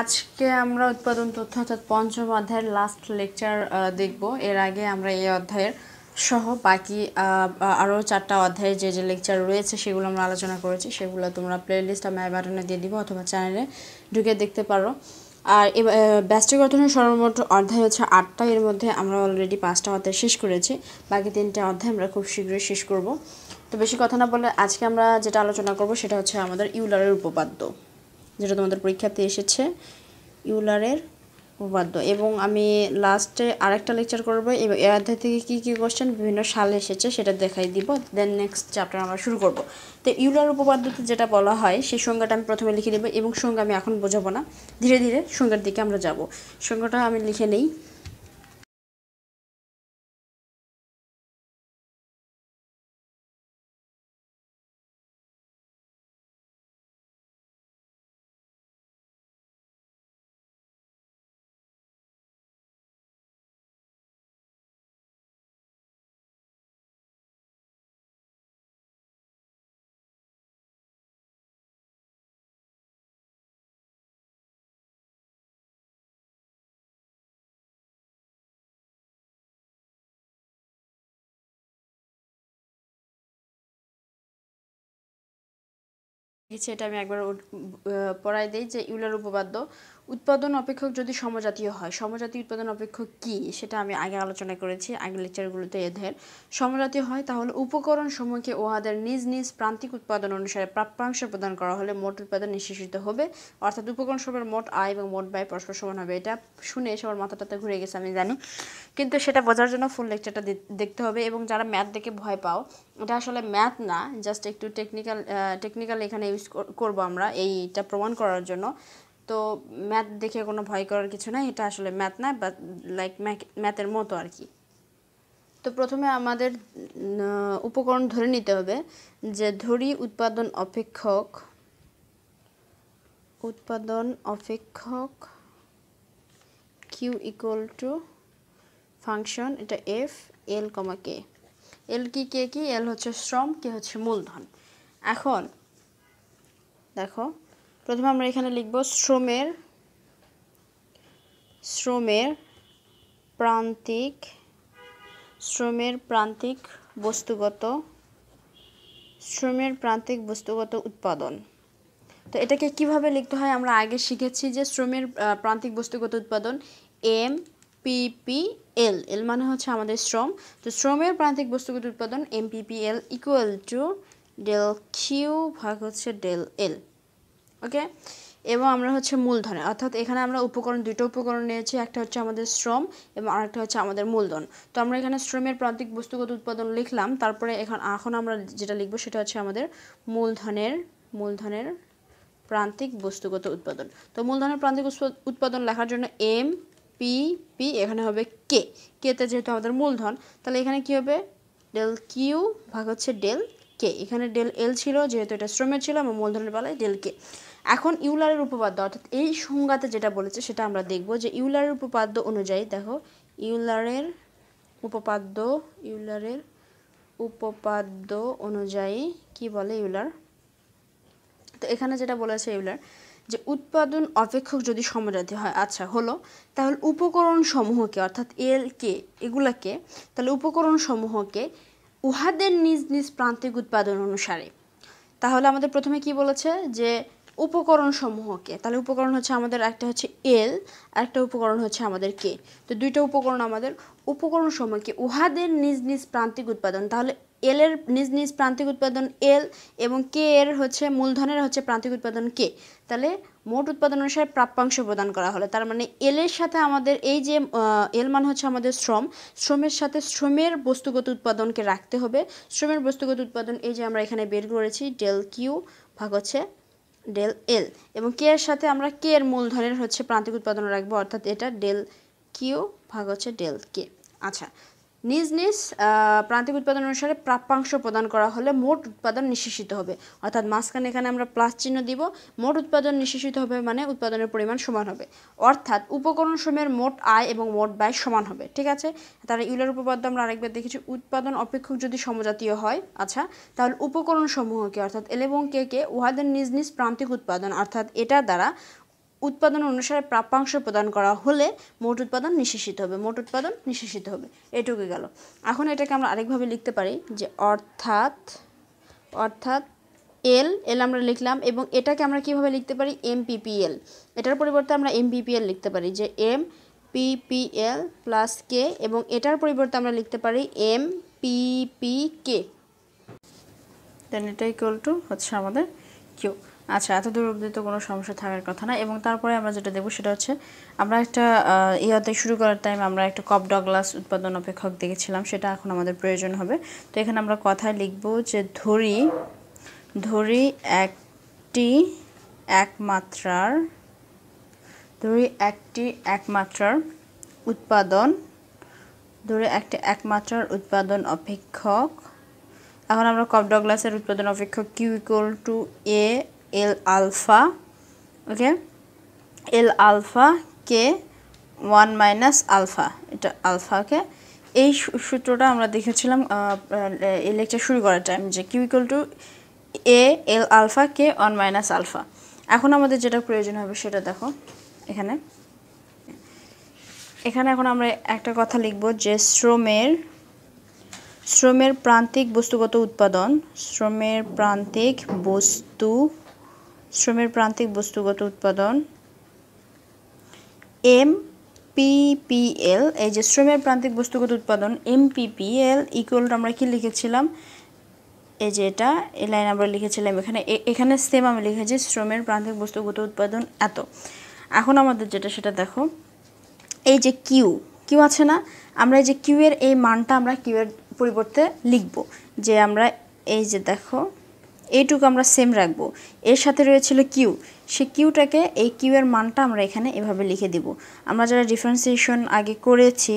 আজকে আমরা উৎপাদন তথ্য অর্থাৎ পঞ্চম অধ্যায়ের লাস্ট লেকচার দেখব এর আগে আমরা এই অধ্যায়ের সহ বাকি আরও চারটা অধ্যায়ের যে যে লেকচার রয়েছে সেগুলো আমরা আলোচনা করেছি সেগুলো তোমরা প্লেলিস্ট আমি বাটনে দিয়ে দিব অথবা চ্যানেলে ঢুকে দেখতে পারো আর ব্যস্ত গঠনের সর্বমোট অধ্যায় হচ্ছে আটটা এর মধ্যে আমরা অলরেডি পাঁচটা অধ্যায় শেষ করেছি বাকি তিনটা অধ্যায় আমরা খুব শীঘ্রই শেষ করব তো বেশি কথা না বলে আজকে আমরা যেটা আলোচনা করব সেটা হচ্ছে আমাদের ইউলারের উপপাদ্য যেটা তোমাদের পরীক্ষাতে এসেছে ইউলারের উপবাদ্য এবং আমি লাস্টে আরেকটা লেকচার করবো এ অধ্যায় থেকে কী কী কোশ্চেন বিভিন্ন সালে এসেছে সেটা দেখাই দিব দেন নেক্সট চ্যাপ্টার আমরা শুরু করব তো ইউলার উপপাদ্যতে যেটা বলা হয় সেই সংজ্ঞাটা আমি প্রথমে লিখে দেবো এবং সংজ্ঞা আমি এখন বোঝাবো না ধীরে ধীরে সংজ্ঞার দিকে আমরা যাব সংজ্ঞাটা আমি লিখে নেই সেটা আমি একবার পড়াই দিই যে ইউলার উপপাদ্য উৎপাদন অপেক্ষক যদি সমজাতীয় হয় সমজাতীয় উৎপাদন অপেক্ষক কি সেটা আমি আগে আলোচনা করেছি আগে লেকচারগুলোতে এদের সমজাতীয় হয় তাহলে উপকরণ সমূহকে উহাদের নিজ নিজ প্রান্তিক উৎপাদন অনুসারে প্রাপ্যাংশ প্রদান করা হলে মোট উৎপাদন নিঃশেষিত হবে অর্থাৎ উপকরণ সবের মোট আয় এবং মোট ব্যয় পরস্পর সমান হবে এটা শুনে সবার মাথাটাতে ঘুরে গেছে আমি জানি কিন্তু সেটা বোঝার জন্য ফুল লেকচারটা দেখতে হবে এবং যারা ম্যাথ দেখে ভয় পাও এটা আসলে ম্যাথ না জাস্ট একটু টেকনিক্যাল টেকনিক্যাল এখানে ইউজ করবো আমরা এইটা প্রমাণ করার জন্য তো ম্যাথ দেখে কোনো ভয় করার কিছু নাই এটা আসলে ম্যাথ না বাট লাইক ম্যাথের মতো আর কি তো প্রথমে আমাদের উপকরণ ধরে নিতে হবে যে ধরি উৎপাদন অপেক্ষক উৎপাদন অপেক্ষক কিউ ইকুয়াল টু ফাংশন এটা F L comma K L কি কে কি এল হচ্ছে শ্রম কে হচ্ছে মূলধন এখন দেখো প্রথমে আমরা এখানে লিখব শ্রমের শ্রমের প্রান্তিক শ্রমের প্রান্তিক বস্তুগত শ্রমের প্রান্তিক বস্তুগত উৎপাদন তো এটাকে কিভাবে লিখতে হয় আমরা আগে শিখেছি যে শ্রমের প্রান্তিক বস্তুগত উৎপাদন এম পিপিএল এল মানে হচ্ছে আমাদের শ্রম তো শ্রমের প্রান্তিক বস্তুগত উৎপাদন M L equal to del Q ভাগ হচ্ছে ডেল এল ওকে এবং আমরা হচ্ছে মূলধনে অর্থাৎ এখানে আমরা উপকরণ দুটো উপকরণ নিয়েছি একটা হচ্ছে আমাদের শ্রম এবং আরেকটা হচ্ছে আমাদের মূলধন তো আমরা এখানে শ্রমের প্রান্তিক বস্তুগত উৎপাদন লিখলাম তারপরে এখন এখন আমরা যেটা লিখবো সেটা হচ্ছে আমাদের মূলধনের মূলধনের প্রান্তিক বস্তুগত উৎপাদন তো মূলধনের প্রান্তিক উৎপাদন লেখার জন্য এম পি পি এখানে হবে কে কেতে যেহেতু আমাদের মূলধন তাহলে এখানে কি হবে ডেল কিউ ভাগ হচ্ছে ডেল কে এখানে ডেল এল ছিল যেহেতু এটা শ্রমের ছিল আমার মূলধনের বেলায় ডেল কে এখন ইউলারের উপপাদ্য অর্থাৎ এই সংজ্ঞাতে যেটা বলেছে সেটা আমরা দেখব যে ইউলারের উপপাদ্য অনুযায়ী দেখো ইউলারের উপপাদ্য ইউলারের উপপাদ্য অনুযায়ী কি বলে ইউলার তো এখানে যেটা বলেছে ইউলার যে উৎপাদন অপেক্ষক যদি সমজাতি হয় আচ্ছা হলো তাহলে উপকরণ সমূহকে অর্থাৎ এল কে এগুলাকে তাহলে উপকরণ সমূহকে উহাদের নিজ নিজ প্রান্তিক উৎপাদন অনুসারে তাহলে আমাদের প্রথমে কি বলেছে যে উপকরণ সমূহকে তাহলে উপকরণ হচ্ছে আমাদের একটা হচ্ছে এল আর একটা উপকরণ হচ্ছে আমাদের কে তো দুইটা উপকরণ আমাদের উপকরণ সমূহকে উহাদের নিজ নিজ প্রান্তিক উৎপাদন তাহলে এল এর নিজ নিজ প্রান্তিক উৎপাদন এল এবং কে এর হচ্ছে মূলধনের হচ্ছে প্রান্তিক উৎপাদন কে তাহলে মোট উৎপাদন অনুসারে প্রাপ্যাংশ প্রদান করা হলো তার মানে এল এর সাথে আমাদের এই যে এল মান হচ্ছে আমাদের শ্রম শ্রমের সাথে শ্রমের বস্তুগত উৎপাদনকে রাখতে হবে শ্রমের বস্তুগত উৎপাদন এই যে আমরা এখানে বের করেছি ডেল কিউ ভাগ হচ্ছে ডেল এল এবং কে এর সাথে আমরা কে এর মূলধনের হচ্ছে প্রান্তিক উৎপাদন রাখবো অর্থাৎ এটা ডেল কিউ ভাগ হচ্ছে ডেল কে আচ্ছা নিজ নিজ প্রান্তিক উৎপাদন অনুসারে প্রাপ্যাংশ প্রদান করা হলে মোট উৎপাদন নিঃশেষিত হবে অর্থাৎ মাঝখানে এখানে আমরা প্লাস চিহ্ন দিব মোট উৎপাদন নিঃশেষিত হবে মানে উৎপাদনের পরিমাণ সমান হবে অর্থাৎ উপকরণ সময়ের মোট আয় এবং মোট ব্যয় সমান হবে ঠিক আছে তাহলে ইউলার উপপাদ্য আমরা আরেকবার দেখেছি উৎপাদন অপেক্ষক যদি সমজাতীয় হয় আচ্ছা তাহলে উপকরণ সমূহকে অর্থাৎ এলেবং এবং কে কে উহাদের নিজ নিজ প্রান্তিক উৎপাদন অর্থাৎ এটা দ্বারা উৎপাদন অনুসারে প্রাপ্যাংশ প্রদান করা হলে মোট উৎপাদন নিঃশেষিত হবে মোট উৎপাদন নিঃশেষিত হবে এটুকু গেল এখন এটাকে আমরা আরেকভাবে লিখতে পারি যে অর্থাৎ অর্থাৎ এল এল আমরা লিখলাম এবং এটাকে আমরা কিভাবে লিখতে পারি এম পিপিএল এটার পরিবর্তে আমরা এম পিপিএল লিখতে পারি যে এম পিপিএল প্লাস কে এবং এটার পরিবর্তে আমরা লিখতে পারি এম পিপি কে দেন এটা ইকুয়াল টু হচ্ছে আমাদের কিউ আচ্ছা এত দূর অবধি তো কোনো সমস্যা থাকার কথা না এবং তারপরে আমরা যেটা দেবো সেটা হচ্ছে আমরা একটা ইয়াতে শুরু করার টাইম আমরা একটা কপ ডগলাস উৎপাদন অপেক্ষক দেখেছিলাম সেটা এখন আমাদের প্রয়োজন হবে তো এখানে আমরা কথায় লিখব যে ধরি ধরি একটি একমাত্রার ধরি একটি একমাত্রার উৎপাদন ধরে একটি একমাত্রার উৎপাদন অপেক্ষক এখন আমরা কপ ডগলাসের উৎপাদন অপেক্ষক Q equal to A L alpha okay L alpha K 1 minus alpha এটা alpha okay এই সূত্রটা আমরা দেখেছিলাম এই লেকচার শুরু করার টাইম যে Q equal to A L alpha K one minus alpha এখন আমাদের যেটা প্রয়োজন হবে সেটা দেখো এখানে এখানে এখন আমরা একটা কথা লিখব যে শ্রমের শ্রমের প্রান্তিক বস্তুগত উৎপাদন শ্রমের প্রান্তিক বস্তু শ্রমের প্রান্তিক বস্তুগত উৎপাদন এম পিপিএল এই যে শ্রমের প্রান্তিক বস্তুগত উৎপাদন এম পিপিএল ইকুয়াল আমরা কি লিখেছিলাম এই যে এটা এই লাইন আমরা লিখেছিলাম এখানে এখানে সেম আমি লিখেছি শ্রমের প্রান্তিক বস্তুগত উৎপাদন এত এখন আমাদের যেটা সেটা দেখো এই যে কিউ কিউ আছে না আমরা এই যে কিউ এর এই মানটা আমরা কিউ এর পরিবর্তে লিখব যে আমরা এই যে দেখো এইটুকু আমরা সেম রাখবো এর সাথে রয়েছিল কিউ সে কিউটাকে এই কিউ এর মানটা আমরা এখানে এভাবে লিখে দিব আমরা যারা ডিফারেন্সিয়েশন আগে করেছি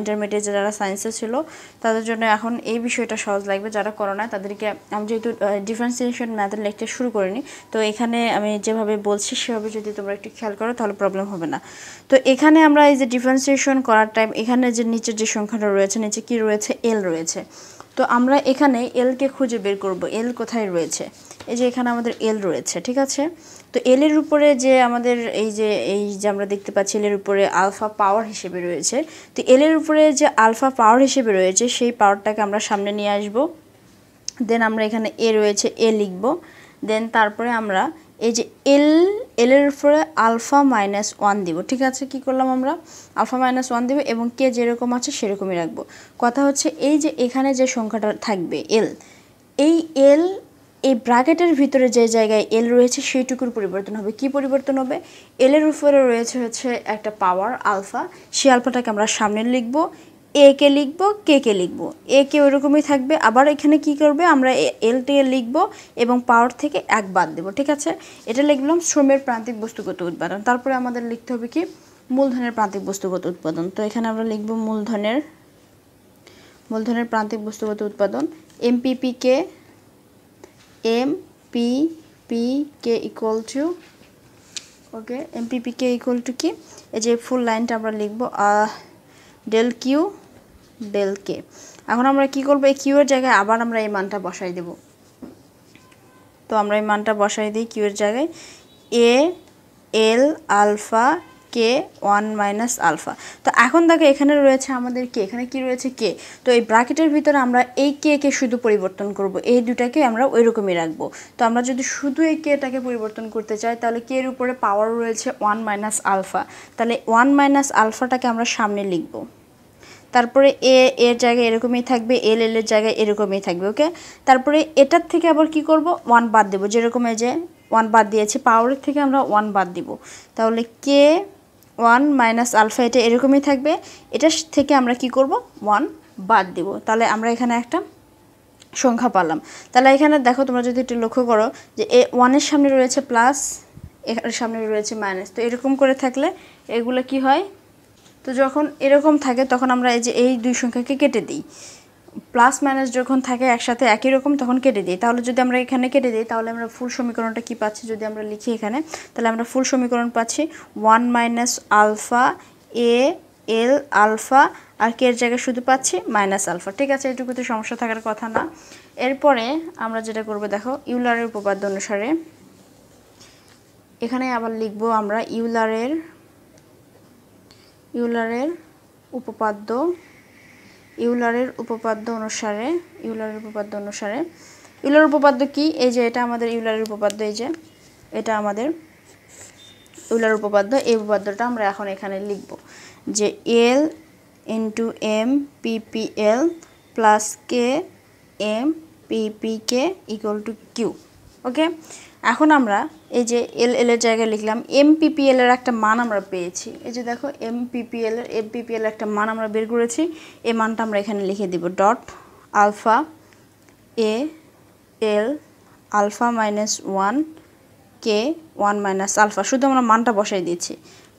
ইন্টারমিডিয়েট যারা সায়েন্সে ছিল তাদের জন্য এখন এই বিষয়টা সহজ লাগবে যারা করো না তাদেরকে আমি যেহেতু ডিফারেন্সিয়েশন ম্যাথের লেকচার শুরু করিনি তো এখানে আমি যেভাবে বলছি সেভাবে যদি তোমরা একটু খেয়াল করো তাহলে প্রবলেম হবে না তো এখানে আমরা এই যে ডিফারেন্সিয়েশন করার টাইম এখানে যে নিচের যে সংখ্যাটা রয়েছে নিচে কি রয়েছে এল রয়েছে তো আমরা এখানে এলকে খুঁজে বের করব এল কোথায় রয়েছে এই যে এখানে আমাদের এল রয়েছে ঠিক আছে তো এলের উপরে যে আমাদের এই যে এই যে আমরা দেখতে পাচ্ছি এলের উপরে আলফা পাওয়ার হিসেবে রয়েছে তো এলের উপরে যে আলফা পাওয়ার হিসেবে রয়েছে সেই পাওয়ারটাকে আমরা সামনে নিয়ে আসব দেন আমরা এখানে এ রয়েছে এ লিখব দেন তারপরে আমরা এই যে এল এলের উপরে আলফা মাইনাস ওয়ান দেবো ঠিক আছে কি করলাম আমরা আলফা মাইনাস ওয়ান দেবো এবং কে যেরকম আছে সেরকমই রাখবো কথা হচ্ছে এই যে এখানে যে সংখ্যাটা থাকবে এল এই এল এই ব্র্যাকেটের ভিতরে যে জায়গায় এল রয়েছে সেইটুকুর পরিবর্তন হবে কি পরিবর্তন হবে এলের উপরে রয়েছে হচ্ছে একটা পাওয়ার আলফা সেই আলফাটাকে আমরা সামনে লিখবো এ কে লিখব কে কে লিখব এ কে ওইরকমই থাকবে আবার এখানে কি করবে আমরা এল টি এ লিখব এবং পাওয়ার থেকে এক বাদ দেব ঠিক আছে এটা লিখলাম শ্রমের প্রান্তিক বস্তুগত উৎপাদন তারপরে আমাদের লিখতে হবে কি মূলধনের প্রান্তিক বস্তুগত উৎপাদন তো এখানে আমরা লিখব মূলধনের মূলধনের প্রান্তিক বস্তুগত উৎপাদন MPP K M P P K equal to okay MPP K equal to কি এই যে ফুল লাইনটা আমরা লিখব ডেল কিউ ডেল কে এখন আমরা কি করবো এই কিউয়ের জায়গায় আবার আমরা এই মানটা বসাই দেব তো আমরা এই মানটা বসাই দিই কিউয়ের জায়গায় A L alpha K one minus alpha তো এখন দেখো এখানে রয়েছে আমাদের কে এখানে কি রয়েছে কে তো এই ব্র্যাকেটের ভিতরে আমরা এই কে কে শুধু পরিবর্তন করব এই দুটাকে আমরা ওই রকমই রাখবো তো আমরা যদি শুধু এই কেটাকে পরিবর্তন করতে চাই তাহলে কে এর উপরে পাওয়ার রয়েছে ওয়ান মাইনাস আলফা তাহলে ওয়ান মাইনাস আলফাটাকে আমরা সামনে লিখবো তারপরে এ এর জায়গায় এরকমই থাকবে এল এল এর জায়গায় এরকমই থাকবে ওকে তারপরে এটার থেকে আবার কি করব ওয়ান বাদ দেবো যেরকম এই যে ওয়ান বাদ দিয়েছি পাওয়ারের থেকে আমরা ওয়ান বাদ দিব তাহলে কে ওয়ান মাইনাস আলফা এটা এরকমই থাকবে এটার থেকে আমরা কি করব ওয়ান বাদ দিব তাহলে আমরা এখানে একটা সংখ্যা পালাম তাহলে এখানে দেখো তোমরা যদি একটু লক্ষ্য করো যে এ ওয়ানের সামনে রয়েছে প্লাস এখানের সামনে রয়েছে মাইনাস তো এরকম করে থাকলে এগুলো কি হয় তো যখন এরকম থাকে তখন আমরা এই যে এই দুই সংখ্যাকে কেটে দিই প্লাস মাইনাস যখন থাকে একসাথে একই রকম তখন কেটে দিই তাহলে যদি আমরা এখানে কেটে দিই তাহলে আমরা ফুল সমীকরণটা কি পাচ্ছি যদি আমরা লিখি এখানে তাহলে আমরা ফুল সমীকরণ পাচ্ছি one minus alpha A L alpha আর কে এর জায়গায় শুধু পাচ্ছি মাইনাস আলফা ঠিক আছে এটুকুতে সমস্যা থাকার কথা না এরপরে আমরা যেটা করব দেখো ইউলারের উপপাদ্য অনুসারে এখানে আবার লিখব আমরা ইউলারের ইউলারের উপপাদ্য ইউলারের উপপাদ্য অনুসারে ইউলারের উপপাদ্য অনুসারে ইউলার উপপাদ্য কি এই যে এটা আমাদের ইউলারের উপপাদ্য এই যে এটা আমাদের ইউলার উপপাদ্য এই উপপাদ্যটা আমরা এখন এখানে লিখব যে L into M PPL plus K M K equal to Q okay এখন আমরা এই যে এল এল এর জায়গায় লিখলাম এমপিপিএল এর একটা মান আমরা পেয়েছি এই যে দেখো এমপিপিএল এর এমপিপিএল একটা মান আমরা বের করেছি এই মানটা আমরা এখানে লিখে দিব dot alpha A L alpha minus one K one minus alpha শুধু আমরা মানটা বসাই দিয়েছি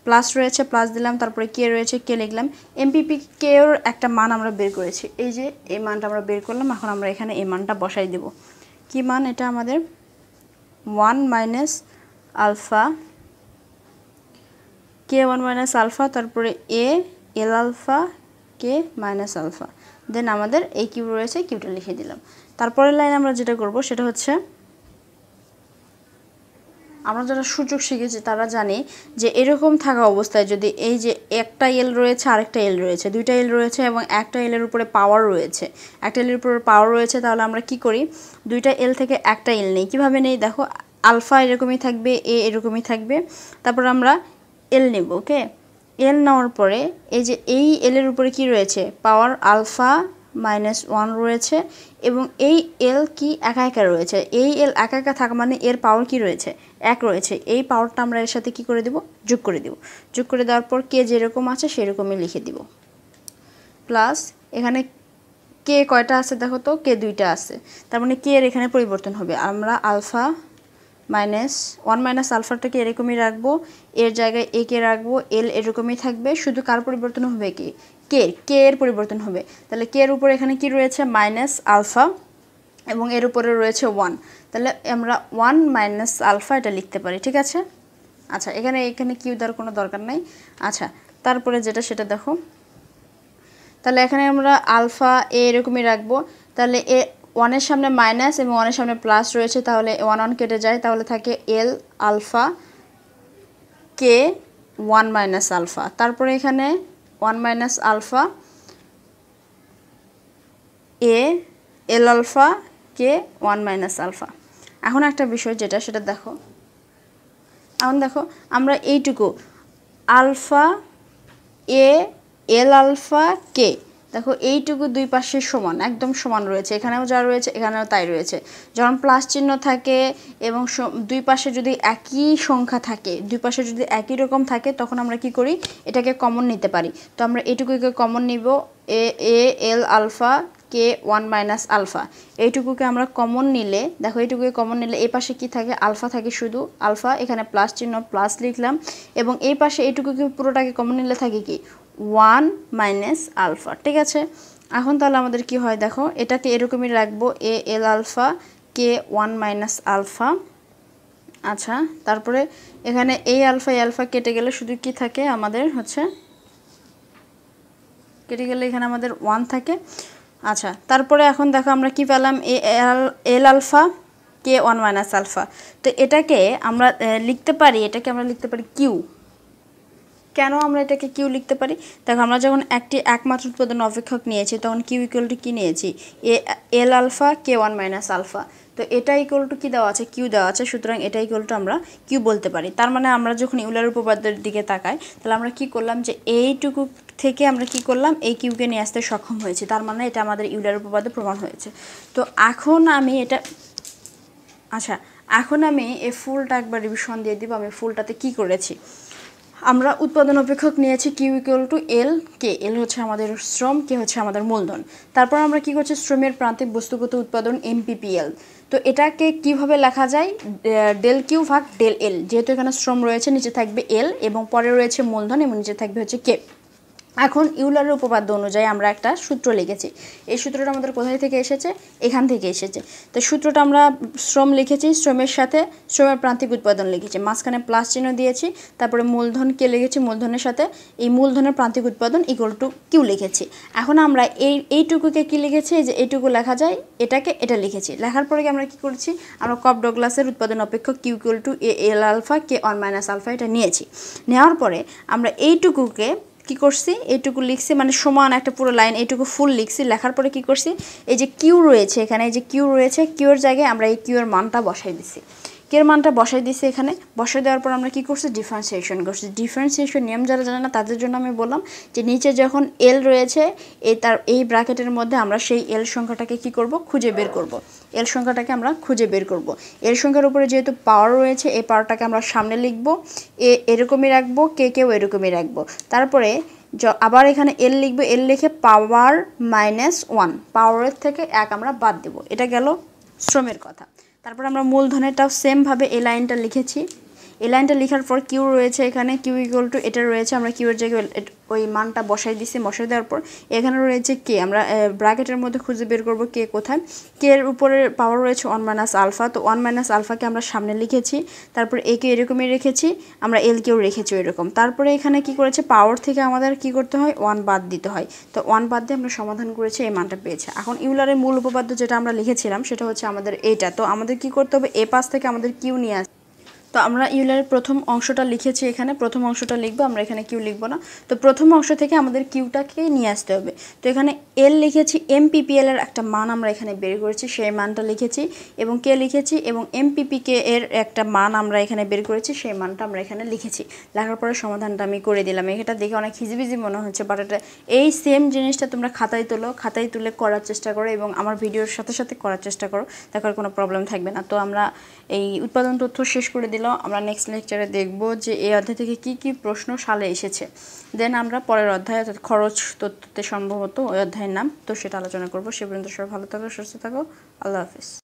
প্লাস রয়েছে প্লাস দিলাম তারপরে কে রয়েছে কে লিখলাম এমপিপি কেওর একটা মান আমরা বের করেছি এই যে এই মানটা আমরা বের করলাম এখন আমরা এখানে এই মানটা বসাই দেব কি মান এটা আমাদের one minus alpha K one minus alpha তারপরে A L alpha K minus alpha then আমাদের এই কিউ রয়েছে কিউটা লিখে দিলাম তারপরের লাইন আমরা যেটা করব সেটা হচ্ছে আমরা যারা সুযোগ শিখেছি তারা জানে যে এরকম থাকা অবস্থায় যদি এই যে একটা এল রয়েছে আরেকটা এল রয়েছে দুইটা এল রয়েছে এবং একটা এলের উপরে পাওয়ার রয়েছে একটা এলের উপরে পাওয়ার রয়েছে তাহলে আমরা কি করি দুইটা এল থেকে একটা এল নেই কীভাবে নেই দেখো আলফা এরকমই থাকবে এ এরকমই থাকবে তারপর আমরা এল নেব ওকে এল নেওয়ার পরে এই যে এই এলের উপরে কি রয়েছে পাওয়ার আলফা মাইনাস ওয়ান রয়েছে এবং এই এল কি একা একা রয়েছে এই এল একা একা থাকা মানে এর পাওয়ার কি রয়েছে এক রয়েছে এই পাওয়ারটা আমরা এর সাথে কি করে দেব যোগ করে দেব যোগ করে দেওয়ার পর কে যেরকম আছে সেরকমই লিখে দিব প্লাস এখানে কে কয়টা আছে দেখো তো কে দুইটা আছে তার মানে কে এর এখানে পরিবর্তন হবে আমরা আলফা মাইনাস ওয়ান মাইনাস আলফাটাকে এরকমই রাখবো এর জায়গায় এ কে রাখবো এল এরকমই থাকবে শুধু কার পরিবর্তন হবে কি কে কে এর পরিবর্তন হবে তাহলে কে এর উপরে এখানে কি রয়েছে মাইনাস আলফা এবং এর উপরে রয়েছে ওয়ান তাহলে আমরা ওয়ান মাইনাস আলফা এটা লিখতে পারি ঠিক আছে আচ্ছা এখানে এখানে কিউ দেওয়ার কোনো দরকার নাই আচ্ছা তারপরে যেটা সেটা দেখো তাহলে এখানে আমরা আলফা এ এরকমই রাখবো তাহলে এ ওয়ানের সামনে মাইনাস এবং ওয়ানের সামনে প্লাস রয়েছে তাহলে ওয়ান ওয়ান কেটে যায় তাহলে থাকে L alpha K one minus alpha তারপরে এখানে one minus alpha A L alpha K one minus alpha এখন একটা বিষয় যেটা সেটা দেখো এখন দেখো আমরা এইটুকু আলফা এ এল আলফা কে দেখো এইটুকু দুই পাশে সমান একদম সমান রয়েছে এখানেও যা রয়েছে এখানেও তাই রয়েছে যখন প্লাস চিহ্ন থাকে এবং দুই পাশে যদি একই সংখ্যা থাকে দুই পাশে যদি একই রকম থাকে তখন আমরা কি করি এটাকে কমন নিতে পারি তো আমরা এইটুকুকে কমন নিব A A L alpha K one minus alpha এইটুকুকে আমরা কমন নিলে দেখো এইটুকুকে কমন নিলে এই পাশে কি থাকে আলফা থাকে শুধু আলফা এখানে প্লাস চিহ্ন প্লাস লিখলাম এবং এই পাশে এইটুকুকে পুরোটাকে কমন নিলে থাকে কি ওয়ান মাইনাস আলফা ঠিক আছে এখন তাহলে আমাদের কি হয় দেখো এটাকে এরকমই রাখবো A L alpha K one minus alpha আচ্ছা তারপরে এখানে এই আলফা এই আলফা কেটে গেলে শুধু কি থাকে আমাদের হচ্ছে কেটে গেলে এখানে আমাদের ওয়ান থাকে আচ্ছা তারপরে এখন দেখো আমরা কি পেলাম A L alpha K one minus alpha তো এটাকে আমরা লিখতে পারি এটাকে আমরা লিখতে পারি কিউ কেন আমরা এটাকে কিউ লিখতে পারি দেখো আমরা যখন একটি একমাত্র উৎপাদন অপেক্ষক নিয়েছি তখন কিউ ইকুয়াল টু কী নিয়েছি A L alpha K one minus alpha তো এটা ইকুয়াল টু কী দেওয়া আছে কিউ দেওয়া আছে সুতরাং এটা ইকুয়াল টু আমরা কিউ বলতে পারি তার মানে আমরা যখন ইউলার উপপাদ্যের দিকে তাকাই তাহলে আমরা কি করলাম যে এইটুকু থেকে আমরা কি করলাম এই কিউকে নিয়ে আসতে সক্ষম হয়েছি তার মানে এটা আমাদের ইউলার উপপাদ্য প্রমাণ হয়েছে তো এখন আমি এটা আচ্ছা এখন আমি এই ফুলটা একবার রিভিশন দিয়ে দিব আমি ফুলটাতে কি করেছি আমরা উৎপাদন অপেক্ষক নিয়েছি Q equal to L K L হচ্ছে আমাদের শ্রম কে হচ্ছে আমাদের মূলধন তারপর আমরা কি করছি শ্রমের প্রান্তিক বস্তুগত উৎপাদন এমপিপিএল তো এটাকে কিভাবে লেখা যায় ডেল কিউ ভাগ ডেল এল যেহেতু এখানে শ্রম রয়েছে নিচে থাকবে এল এবং পরে রয়েছে মূলধন এবং নিচে থাকবে হচ্ছে কে এখন ইউলারের উপপাদ্য অনুযায়ী আমরা একটা সূত্র লিখেছি এই সূত্রটা আমাদের কোথায় থেকে এসেছে এখান থেকে এসেছে তো সূত্রটা আমরা শ্রম লিখেছি শ্রমের সাথে শ্রমের প্রান্তিক উৎপাদন লিখেছি মাঝখানে প্লাস চিহ্ন দিয়েছি তারপরে মূলধনকে লিখেছি মূলধনের সাথে এই মূলধনের প্রান্তিক উৎপাদন ইকুয়াল টু কিউ লিখেছি এখন আমরা এই এইটুকুকে কী লিখেছি যে এইটুকু লেখা যায় এটাকে এটা লিখেছি লেখার পরে আমরা কি করেছি আমরা কপ ডগ্লাসের উৎপাদন অপেক্ষক Q equal to A L alpha K one minus alpha এটা নিয়েছি নেওয়ার পরে আমরা এইটুকুকে কি করছি এইটুকু লিখছি মানে সমান একটা পুরো লাইন এইটুকু ফুল লিখছি লেখার পরে কি করছি এই যে কিউ রয়েছে এখানে এই যে কিউ রয়েছে কিউর জায়গায় আমরা এই কিউর মানটা বসাই দিছি কের মানটা বসাই দিছে এখানে বসাই দেওয়ার পর আমরা কি করছি ডিফারেন্সিয়েশন করছি ডিফারেন্সিয়েশন নিয়ম যারা জানে না তাদের জন্য আমি বললাম যে নিচে যখন এল রয়েছে এই তার এই ব্র্যাকেটের মধ্যে আমরা সেই এল সংখ্যাটাকে কি করব খুঁজে বের করব এল সংখ্যাটাকে আমরা খুঁজে বের করব এল সংখ্যার উপরে যেহেতু পাওয়ার রয়েছে এই পাওয়ারটাকে আমরা সামনে লিখব এ এরকমই রাখবো কে কেউ এরকমই রাখবো তারপরে আবার এখানে এল লিখবে এল লিখে পাওয়ার মাইনাস ওয়ান পাওয়ারের থেকে এক আমরা বাদ দেব এটা গেল শ্রমের কথা তারপর আমরা মূলধনেরটাও সেমভাবে এই লাইনটা লিখেছি এই লাইনটা লেখার পর কিউ রয়েছে এখানে কিউ ইকুয়াল টু এটা রয়েছে আমরা কিউয়ের জায়গায় ওই মানটা বসাই দিছি বসাই দেওয়ার পর এখানে রয়েছে কে আমরা ব্র্যাকেটের মধ্যে খুঁজে বের করব কে কোথায় কে এর উপরে পাওয়ার রয়েছে ওয়ান মাইনাস আলফা তো ওয়ান মাইনাস আলফাকে আমরা সামনে লিখেছি তারপর এ কে এরকমই রেখেছি আমরা এল কেও রেখেছি এরকম তারপরে এখানে কি করেছে পাওয়ার থেকে আমাদের কি করতে হয় ওয়ান বাদ দিতে হয় তো ওয়ান বাদ দিয়ে আমরা সমাধান করেছি এই মানটা পেয়েছে এখন ইউলারের মূল উপপাদ্য যেটা আমরা লিখেছিলাম সেটা হচ্ছে আমাদের এইটা তো আমাদের কি করতে হবে এ পাশ থেকে আমাদের কিউ নিয়ে আসে তো আমরা ইউলারের প্রথম অংশটা লিখেছি এখানে প্রথম অংশটা লিখবো আমরা এখানে কিউ লিখবো না তো প্রথম অংশ থেকে আমাদের কিউটাকে নিয়ে আসতে হবে তো এখানে এল লিখেছি এমপিপিএল এর একটা মান আমরা এখানে বের করেছি সেই মানটা লিখেছি এবং কে লিখেছি এবং এমপিপিকে এর একটা মান আমরা এখানে বের করেছি সেই মানটা আমরা এখানে লিখেছি লেখার পরে সমাধানটা আমি করে দিলাম এটা দেখে অনেক হিজিবিজি মনে হচ্ছে বাট এটা এই সেম জিনিসটা তোমরা খাতায় তোলো খাতায় তুলে করার চেষ্টা করো এবং আমার ভিডিওর সাথে সাথে করার চেষ্টা করো তারপর কোনো প্রবলেম থাকবে না তো আমরা এই উৎপাদন তথ্য শেষ করে দিলাম ছিল আমরা নেক্সট লেকচারে দেখব যে এই অধ্যায় থেকে কি কি প্রশ্ন সালে এসেছে দেন আমরা পরের অধ্যায় অর্থাৎ খরচ তথ্যতে সম্ভবত ওই অধ্যায়ের নাম তো সেটা আলোচনা করব সে পর্যন্ত সবাই ভালো থাকো সুস্থ থাকো আল্লাহ হাফিজ